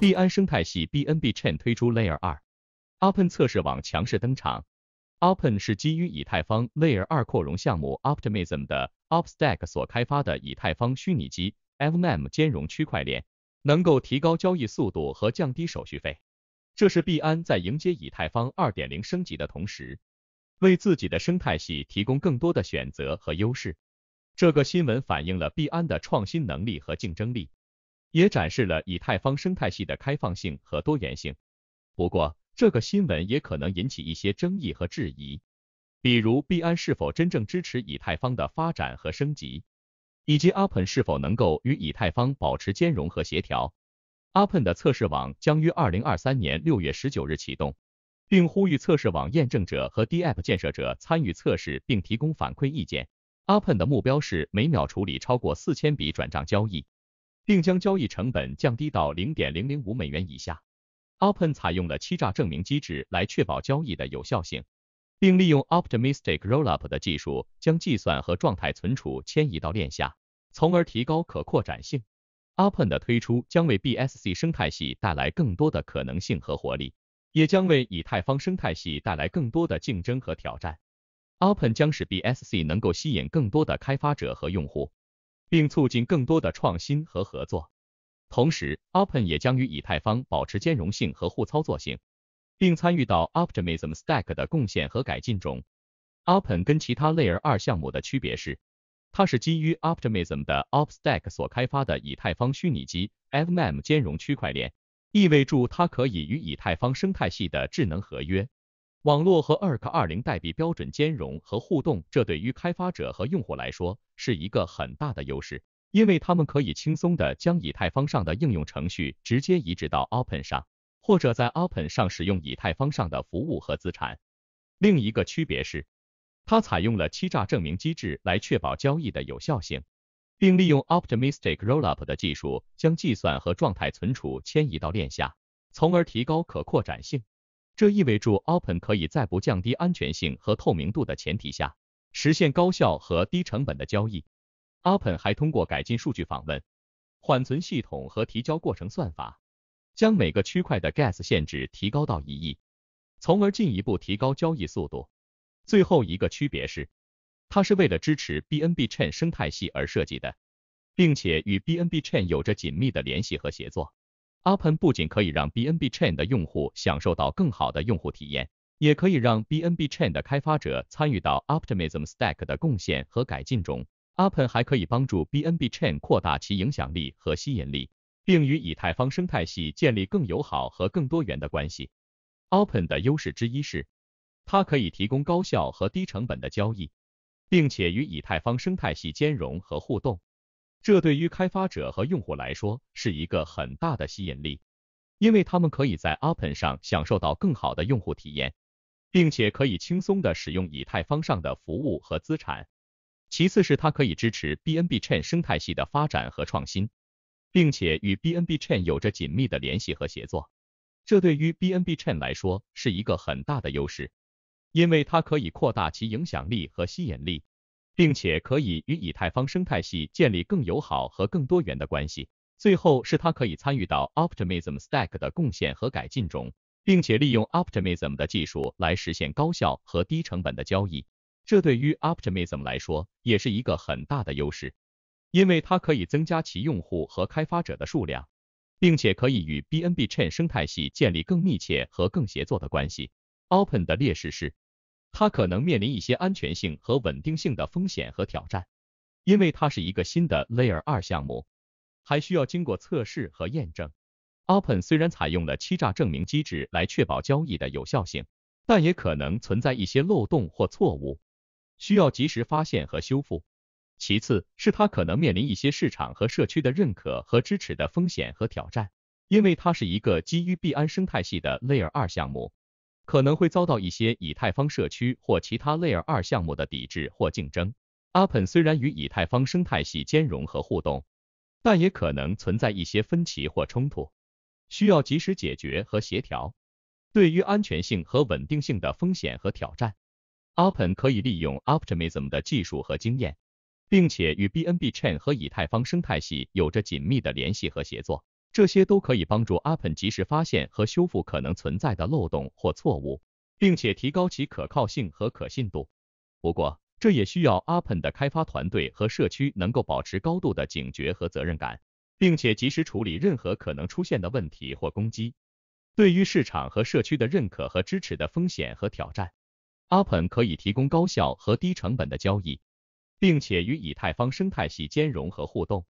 币安生态系 BNB Chain 推出 Layer 2，Open 测试网强势登场。Open 是基于以太坊 Layer 2扩容项目 Optimism 的 o p s t a c k 所开发的以太坊虚拟机 f m m 兼容区块链，能够提高交易速度和降低手续费。这是币安在迎接以太坊2.0升级的同时，为自己的生态系提供更多的选择和优势。这个新闻反映了币安的创新能力和竞争力。也展示了以太坊生态系的开放性和多元性。不过，这个新闻也可能引起一些争议和质疑，比如币安是否真正支持以太坊的发展和升级，以及阿 pen 是否能够与以太坊保持兼容和协调。阿 pen 的测试网将于二零二三年六月十九日启动，并呼吁测试网验证者和 DApp 建设者参与测试并提供反馈意见。阿 pen 的目标是每秒处理超过四千笔转账交易。并将交易成本降低到零点零零五美元以下。Open 采用了欺诈证明机制来确保交易的有效性，并利用 Optimistic Rollup 的技术将计算和状态存储迁移到链下，从而提高可扩展性。Open 的推出将为 BSC 生态系带来更多的可能性和活力，也将为以太坊生态系带来更多的竞争和挑战。Open 将使 BSC 能够吸引更多的开发者和用户。并促进更多的创新和合作。同时，Open 也将与以太坊保持兼容性和互操作性，并参与到 Optimism Stack 的贡献和改进中。Open 跟其他 Layer 2项目的区别是，它是基于 Optimism 的 Op Stack 所开发的以太坊虚拟机 f m m 兼容区块链，意味着它可以与以太坊生态系的智能合约。网络和 ERC20 代币标准兼容和互动，这对于开发者和用户来说是一个很大的优势，因为他们可以轻松的将以太坊上的应用程序直接移植到 Open 上，或者在 Open 上使用以太坊上的服务和资产。另一个区别是，它采用了欺诈证明机制来确保交易的有效性，并利用 Optimistic Rollup 的技术将计算和状态存储迁移到链下，从而提高可扩展性。这意味着 Open 可以在不降低安全性和透明度的前提下，实现高效和低成本的交易。Open 还通过改进数据访问、缓存系统和提交过程算法，将每个区块的 Gas 限制提高到一亿，从而进一步提高交易速度。最后一个区别是，它是为了支持 BNB Chain 生态系而设计的，并且与 BNB Chain 有着紧密的联系和协作。Open 不仅可以让 bnb chain 的用户享受到更好的用户体验，也可以让 bnb chain 的开发者参与到 optimism stack 的贡献和改进中。Open 还可以帮助 bnb chain 扩大其影响力和吸引力，并与以太坊生态系建立更友好和更多元的关系。Open 的优势之一是，它可以提供高效和低成本的交易，并且与以太坊生态系兼容和互动。这对于开发者和用户来说是一个很大的吸引力，因为他们可以在 Open 上享受到更好的用户体验，并且可以轻松的使用以太坊上的服务和资产。其次，是它可以支持 BNB Chain 生态系的发展和创新，并且与 BNB Chain 有着紧密的联系和协作。这对于 BNB Chain 来说是一个很大的优势，因为它可以扩大其影响力和吸引力。并且可以与以太坊生态系建立更友好和更多元的关系。最后是它可以参与到 Optimism Stack 的贡献和改进中，并且利用 Optimism 的技术来实现高效和低成本的交易。这对于 Optimism 来说也是一个很大的优势，因为它可以增加其用户和开发者的数量，并且可以与 BNB Chain 生态系建立更密切和更协作的关系。Open 的劣势是。它可能面临一些安全性和稳定性的风险和挑战，因为它是一个新的 Layer 二项目，还需要经过测试和验证。Open 虽然采用了欺诈证明机制来确保交易的有效性，但也可能存在一些漏洞或错误，需要及时发现和修复。其次，是它可能面临一些市场和社区的认可和支持的风险和挑战，因为它是一个基于币安生态系的 Layer 二项目。可能会遭到一些以太坊社区或其他 Layer 二项目的抵制或竞争。阿 p e n 虽然与以太坊生态系兼容和互动，但也可能存在一些分歧或冲突，需要及时解决和协调。对于安全性和稳定性的风险和挑战，阿 p e n 可以利用 Optimism 的技术和经验，并且与 BNB Chain 和以太坊生态系有着紧密的联系和协作。这些都可以帮助 Appen 及时发现和修复可能存在的漏洞或错误，并且提高其可靠性和可信度。不过，这也需要 Appen 的开发团队和社区能够保持高度的警觉和责任感，并且及时处理任何可能出现的问题或攻击。对于市场和社区的认可和支持的风险和挑战，Appen 可以提供高效和低成本的交易，并且与以太坊生态系兼容和互动。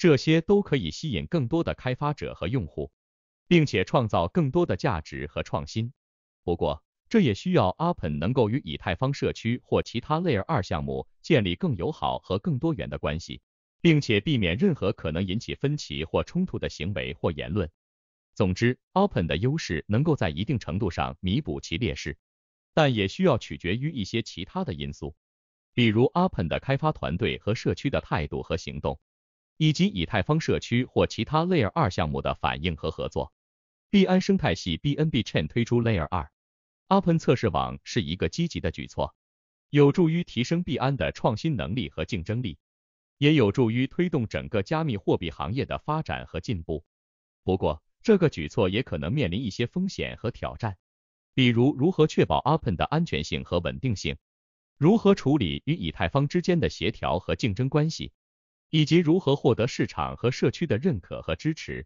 这些都可以吸引更多的开发者和用户，并且创造更多的价值和创新。不过，这也需要 Open 能够与以太坊社区或其他 Layer 二项目建立更友好和更多元的关系，并且避免任何可能引起分歧或冲突的行为或言论。总之，Open 的优势能够在一定程度上弥补其劣势，但也需要取决于一些其他的因素，比如 Open 的开发团队和社区的态度和行动。以及以太坊社区或其他 Layer 2项目的反应和合作。币安生态系 BNB Chain 推出 Layer 2，Open 测试网是一个积极的举措，有助于提升币安的创新能力和竞争力，也有助于推动整个加密货币行业的发展和进步。不过，这个举措也可能面临一些风险和挑战，比如如何确保 Open 的安全性和稳定性，如何处理与以太坊之间的协调和竞争关系。以及如何获得市场和社区的认可和支持。